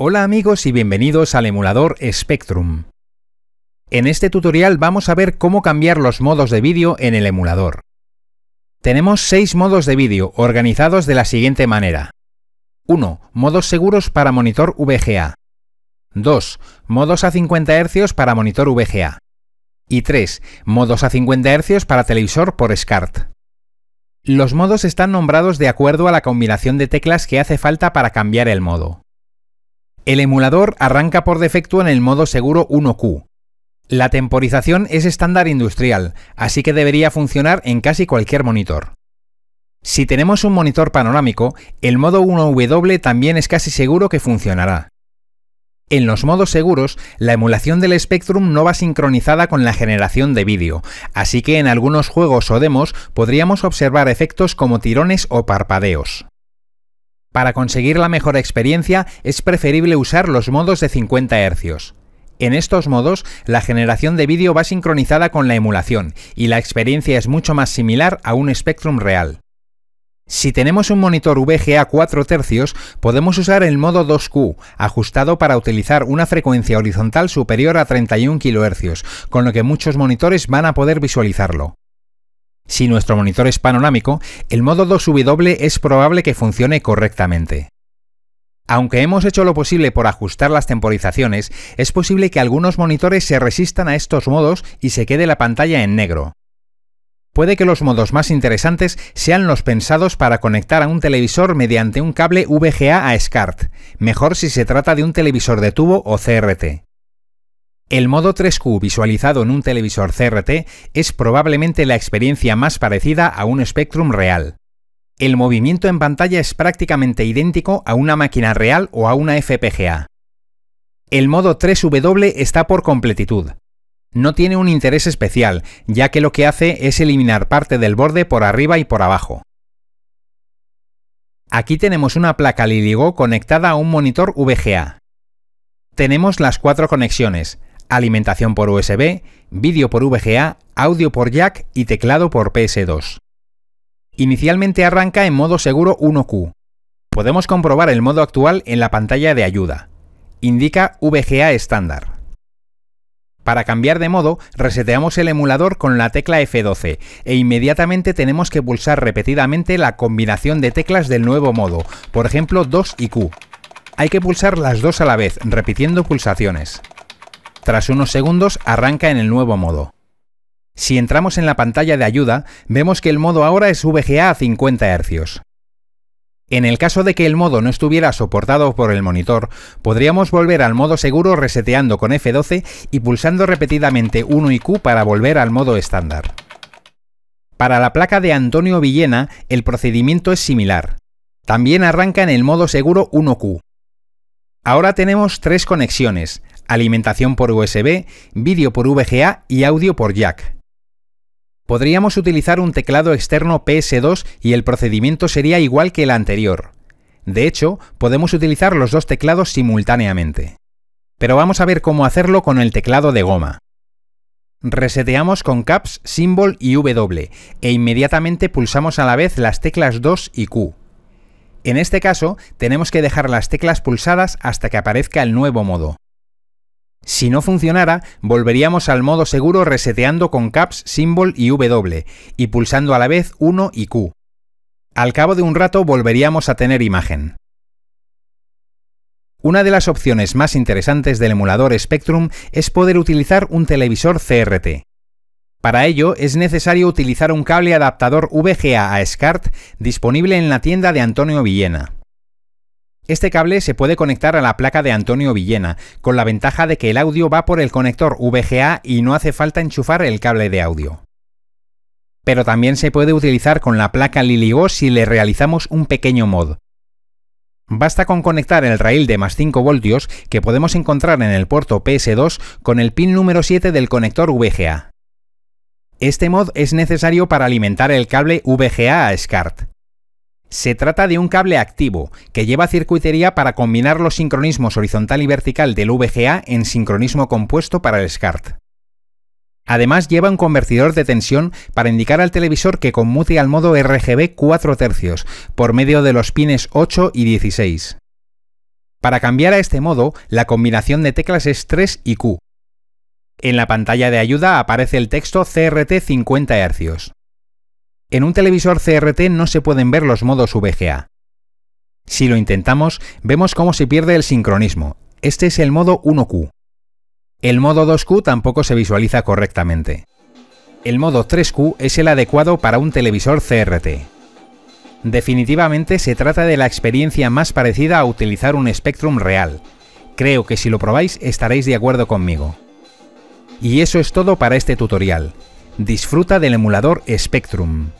Hola amigos y bienvenidos al emulador Spectrum. En este tutorial vamos a ver cómo cambiar los modos de vídeo en el emulador. Tenemos seis modos de vídeo organizados de la siguiente manera. 1. Modos seguros para monitor VGA. 2. Modos a 50 Hz para monitor VGA. Y 3. Modos a 50 Hz para televisor por SCART. Los modos están nombrados de acuerdo a la combinación de teclas que hace falta para cambiar el modo. El emulador arranca por defecto en el modo seguro 1Q. La temporización es estándar industrial, así que debería funcionar en casi cualquier monitor. Si tenemos un monitor panorámico, el modo 1W también es casi seguro que funcionará. En los modos seguros, la emulación del Spectrum no va sincronizada con la generación de vídeo, así que en algunos juegos o demos podríamos observar efectos como tirones o parpadeos. Para conseguir la mejor experiencia es preferible usar los modos de 50 Hz. En estos modos, la generación de vídeo va sincronizada con la emulación y la experiencia es mucho más similar a un Spectrum real. Si tenemos un monitor VGA 4 tercios, podemos usar el modo 2Q, ajustado para utilizar una frecuencia horizontal superior a 31 kHz, con lo que muchos monitores van a poder visualizarlo. Si nuestro monitor es panorámico, el modo 2W es probable que funcione correctamente. Aunque hemos hecho lo posible por ajustar las temporizaciones, es posible que algunos monitores se resistan a estos modos y se quede la pantalla en negro. Puede que los modos más interesantes sean los pensados para conectar a un televisor mediante un cable VGA a SCART, mejor si se trata de un televisor de tubo o CRT. El modo 3Q visualizado en un televisor CRT es probablemente la experiencia más parecida a un Spectrum real. El movimiento en pantalla es prácticamente idéntico a una máquina real o a una FPGA. El modo 3W está por completitud. No tiene un interés especial, ya que lo que hace es eliminar parte del borde por arriba y por abajo. Aquí tenemos una placa Liligo conectada a un monitor VGA. Tenemos las cuatro conexiones, alimentación por USB, vídeo por VGA, audio por jack y teclado por PS2. Inicialmente arranca en modo seguro 1Q. Podemos comprobar el modo actual en la pantalla de ayuda. Indica VGA estándar. Para cambiar de modo, reseteamos el emulador con la tecla F12 e inmediatamente tenemos que pulsar repetidamente la combinación de teclas del nuevo modo, por ejemplo 2 y Q. Hay que pulsar las dos a la vez, repitiendo pulsaciones. Tras unos segundos arranca en el nuevo modo. Si entramos en la pantalla de ayuda, vemos que el modo ahora es VGA a 50 Hz. En el caso de que el modo no estuviera soportado por el monitor, podríamos volver al modo seguro reseteando con F12 y pulsando repetidamente 1 y Q para volver al modo estándar. Para la placa de Antonio Villena, el procedimiento es similar. También arranca en el modo seguro 1Q. Ahora tenemos tres conexiones, alimentación por USB, vídeo por VGA y audio por jack. Podríamos utilizar un teclado externo PS2 y el procedimiento sería igual que el anterior. De hecho, podemos utilizar los dos teclados simultáneamente. Pero vamos a ver cómo hacerlo con el teclado de goma. Reseteamos con CAPS, Symbol y W e inmediatamente pulsamos a la vez las teclas 2 y Q. En este caso, tenemos que dejar las teclas pulsadas hasta que aparezca el nuevo modo. Si no funcionara, volveríamos al modo seguro reseteando con caps, symbol y W, y pulsando a la vez 1 y Q. Al cabo de un rato volveríamos a tener imagen. Una de las opciones más interesantes del emulador Spectrum es poder utilizar un televisor CRT. Para ello es necesario utilizar un cable adaptador VGA a SCART disponible en la tienda de Antonio Villena. Este cable se puede conectar a la placa de Antonio Villena, con la ventaja de que el audio va por el conector VGA y no hace falta enchufar el cable de audio. Pero también se puede utilizar con la placa Liligo si le realizamos un pequeño mod. Basta con conectar el rail de más 5 voltios que podemos encontrar en el puerto PS2 con el pin número 7 del conector VGA. Este mod es necesario para alimentar el cable VGA a SCART. Se trata de un cable activo, que lleva circuitería para combinar los sincronismos horizontal y vertical del VGA en sincronismo compuesto para el SCART. Además lleva un convertidor de tensión para indicar al televisor que conmute al modo RGB 4 tercios, por medio de los pines 8 y 16. Para cambiar a este modo, la combinación de teclas es 3 y Q. En la pantalla de ayuda aparece el texto CRT 50 Hz. En un televisor CRT no se pueden ver los modos VGA. Si lo intentamos, vemos cómo se pierde el sincronismo. Este es el modo 1Q. El modo 2Q tampoco se visualiza correctamente. El modo 3Q es el adecuado para un televisor CRT. Definitivamente se trata de la experiencia más parecida a utilizar un Spectrum real. Creo que si lo probáis estaréis de acuerdo conmigo. Y eso es todo para este tutorial. Disfruta del emulador Spectrum.